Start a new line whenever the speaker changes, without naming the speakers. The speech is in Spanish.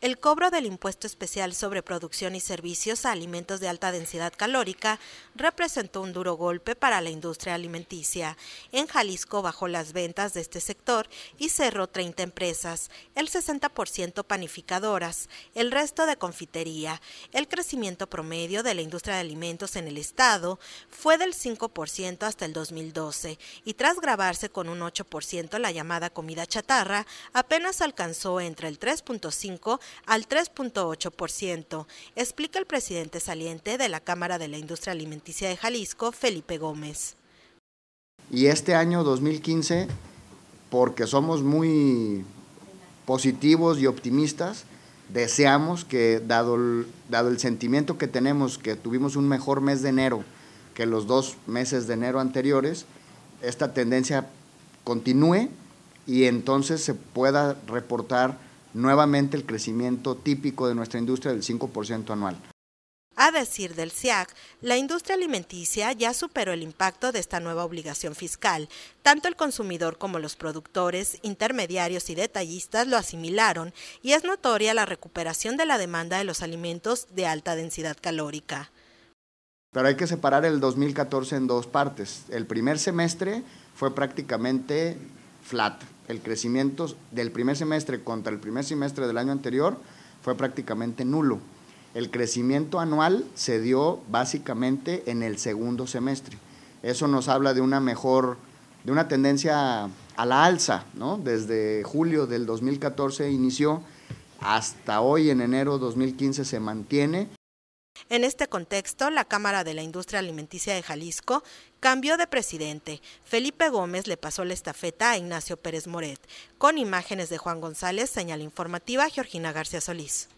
El cobro del impuesto especial sobre producción y servicios a alimentos de alta densidad calórica representó un duro golpe para la industria alimenticia. En Jalisco bajó las ventas de este sector y cerró 30 empresas, el 60% panificadoras, el resto de confitería. El crecimiento promedio de la industria de alimentos en el estado fue del 5% hasta el 2012 y tras grabarse con un 8% la llamada comida chatarra, apenas alcanzó entre el 3.5 al 3.8%, explica el presidente saliente de la Cámara de la Industria Alimenticia de Jalisco, Felipe Gómez.
Y este año 2015, porque somos muy positivos y optimistas, deseamos que, dado el, dado el sentimiento que tenemos, que tuvimos un mejor mes de enero que los dos meses de enero anteriores, esta tendencia continúe y entonces se pueda reportar nuevamente el crecimiento típico de nuestra industria del 5% anual.
A decir del CIAC, la industria alimenticia ya superó el impacto de esta nueva obligación fiscal. Tanto el consumidor como los productores, intermediarios y detallistas lo asimilaron y es notoria la recuperación de la demanda de los alimentos de alta densidad calórica.
Pero hay que separar el 2014 en dos partes. El primer semestre fue prácticamente flat, el crecimiento del primer semestre contra el primer semestre del año anterior fue prácticamente nulo. El crecimiento anual se dio básicamente en el segundo semestre. Eso nos habla de una mejor, de una tendencia a la alza, ¿no? Desde julio del 2014 inició hasta hoy en enero 2015 se mantiene
en este contexto, la Cámara de la Industria Alimenticia de Jalisco cambió de presidente. Felipe Gómez le pasó la estafeta a Ignacio Pérez Moret, con imágenes de Juan González, señal informativa Georgina García Solís.